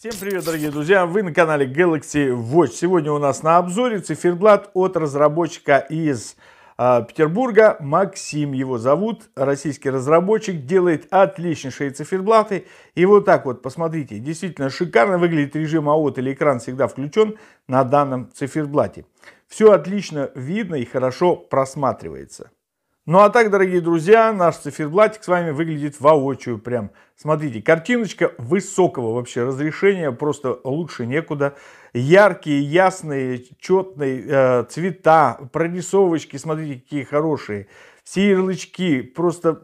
Всем привет, дорогие друзья! Вы на канале Galaxy Watch. Сегодня у нас на обзоре циферблат от разработчика из э, Петербурга. Максим его зовут. Российский разработчик. Делает отличнейшие циферблаты. И вот так вот, посмотрите. Действительно шикарно выглядит режим АОТ или экран всегда включен на данном циферблате. Все отлично видно и хорошо просматривается. Ну а так, дорогие друзья, наш циферблатик с вами выглядит воочию прям. Смотрите, картиночка высокого вообще разрешения, просто лучше некуда. Яркие, ясные, четные э, цвета, прорисовочки, смотрите, какие хорошие. Все ярлычки, просто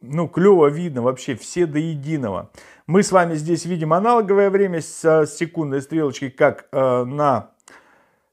ну, клево видно вообще, все до единого. Мы с вами здесь видим аналоговое время с, э, секундной стрелочкой, как э, на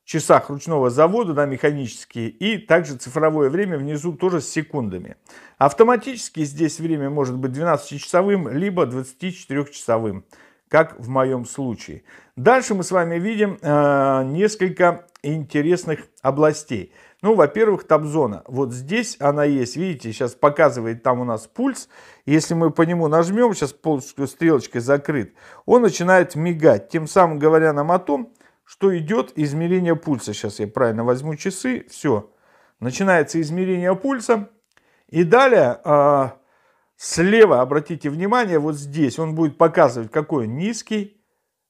часах ручного завода, да, механические, и также цифровое время внизу тоже с секундами. Автоматически здесь время может быть 12-часовым, либо 24-часовым, как в моем случае. Дальше мы с вами видим э, несколько интересных областей. Ну, во-первых, табзона. Вот здесь она есть, видите, сейчас показывает там у нас пульс. Если мы по нему нажмем, сейчас пол, стрелочкой закрыт, он начинает мигать, тем самым говоря нам о том, что идет измерение пульса. Сейчас я правильно возьму часы. Все. Начинается измерение пульса. И далее э, слева, обратите внимание, вот здесь он будет показывать, какой он низкий,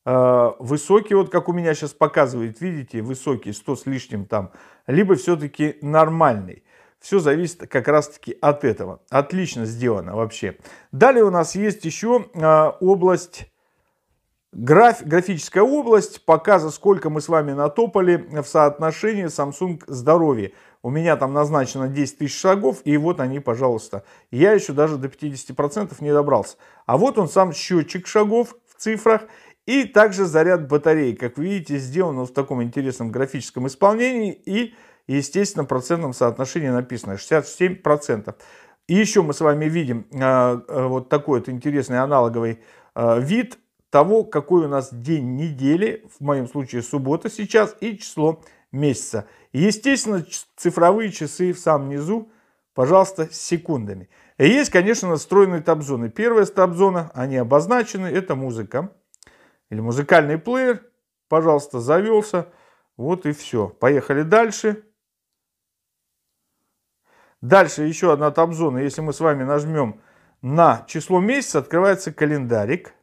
э, высокий, вот как у меня сейчас показывает, видите, высокий, 100 с лишним там, либо все-таки нормальный. Все зависит как раз-таки от этого. Отлично сделано вообще. Далее у нас есть еще э, а, область Граф, графическая область показа, сколько мы с вами натопали в соотношении Samsung здоровье. У меня там назначено 10 тысяч шагов, и вот они, пожалуйста. Я еще даже до 50% не добрался. А вот он сам счетчик шагов в цифрах. И также заряд батареи. Как вы видите, сделан в таком интересном графическом исполнении. И, естественно, в процентном соотношении написано 67%. И еще мы с вами видим э, вот такой вот интересный аналоговый э, вид того, какой у нас день недели, в моем случае суббота сейчас, и число месяца. Естественно, цифровые часы в самом низу, пожалуйста, с секундами. И есть, конечно, настроенные табзоны. Первая табзона, они обозначены, это музыка. Или музыкальный плеер, пожалуйста, завелся. Вот и все. Поехали дальше. Дальше еще одна табзона. Если мы с вами нажмем на число месяца, открывается календарик.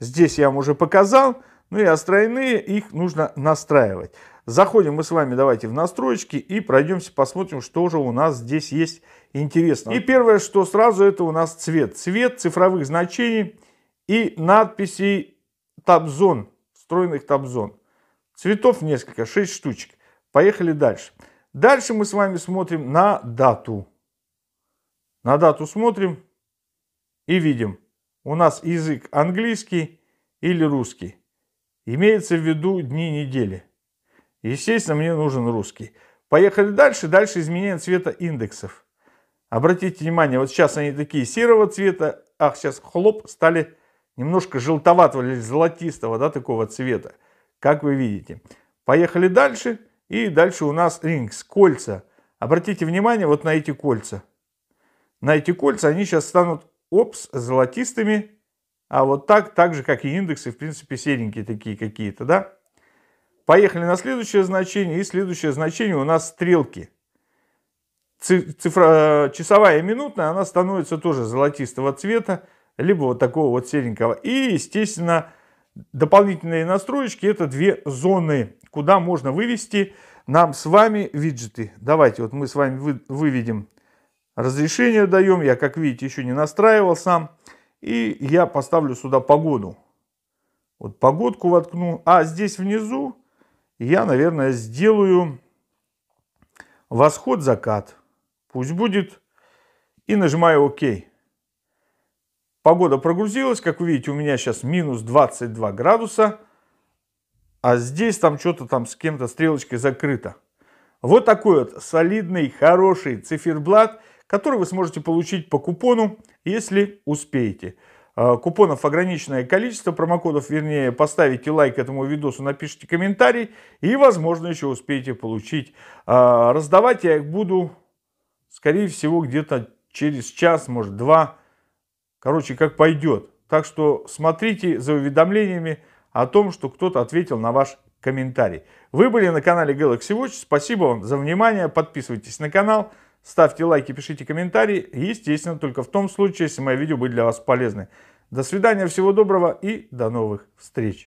Здесь я вам уже показал. Ну и остальные их нужно настраивать. Заходим мы с вами, давайте, в настройки и пройдемся, посмотрим, что же у нас здесь есть интересного. И первое, что сразу, это у нас цвет. Цвет цифровых значений и надписей табзон, встроенных табзон. Цветов несколько, 6 штучек. Поехали дальше. Дальше мы с вами смотрим на дату. На дату смотрим и видим у нас язык английский или русский. Имеется в виду дни недели. Естественно, мне нужен русский. Поехали дальше. Дальше изменение цвета индексов. Обратите внимание, вот сейчас они такие серого цвета, ах, сейчас хлоп, стали немножко желтоватого или золотистого, да, такого цвета, как вы видите. Поехали дальше, и дальше у нас рингс, кольца. Обратите внимание вот на эти кольца. На эти кольца они сейчас станут опс, золотистыми, а вот так, так же, как и индексы, в принципе, серенькие такие какие-то, да? Поехали на следующее значение, и следующее значение у нас стрелки. Цифра часовая и минутная, она становится тоже золотистого цвета, либо вот такого вот серенького. И, естественно, дополнительные настроечки, это две зоны, куда можно вывести нам с вами виджеты. Давайте вот мы с вами выведем Разрешение даем, я, как видите, еще не настраивал сам. И я поставлю сюда погоду. Вот погодку воткну. А здесь внизу я, наверное, сделаю восход-закат. Пусть будет. И нажимаю ОК. Погода прогрузилась. Как вы видите, у меня сейчас минус 22 градуса. А здесь там что-то там с кем-то стрелочкой закрыто. Вот такой вот солидный, хороший циферблат – который вы сможете получить по купону, если успеете. А, купонов ограниченное количество, промокодов, вернее, поставите лайк этому видосу, напишите комментарий и, возможно, еще успеете получить. А, раздавать я их буду, скорее всего, где-то через час, может, два. Короче, как пойдет. Так что смотрите за уведомлениями о том, что кто-то ответил на ваш комментарий. Вы были на канале Galaxy Watch. Спасибо вам за внимание. Подписывайтесь на канал. Ставьте лайки, пишите комментарии. Естественно, только в том случае, если мое видео будет для вас полезным. До свидания, всего доброго и до новых встреч.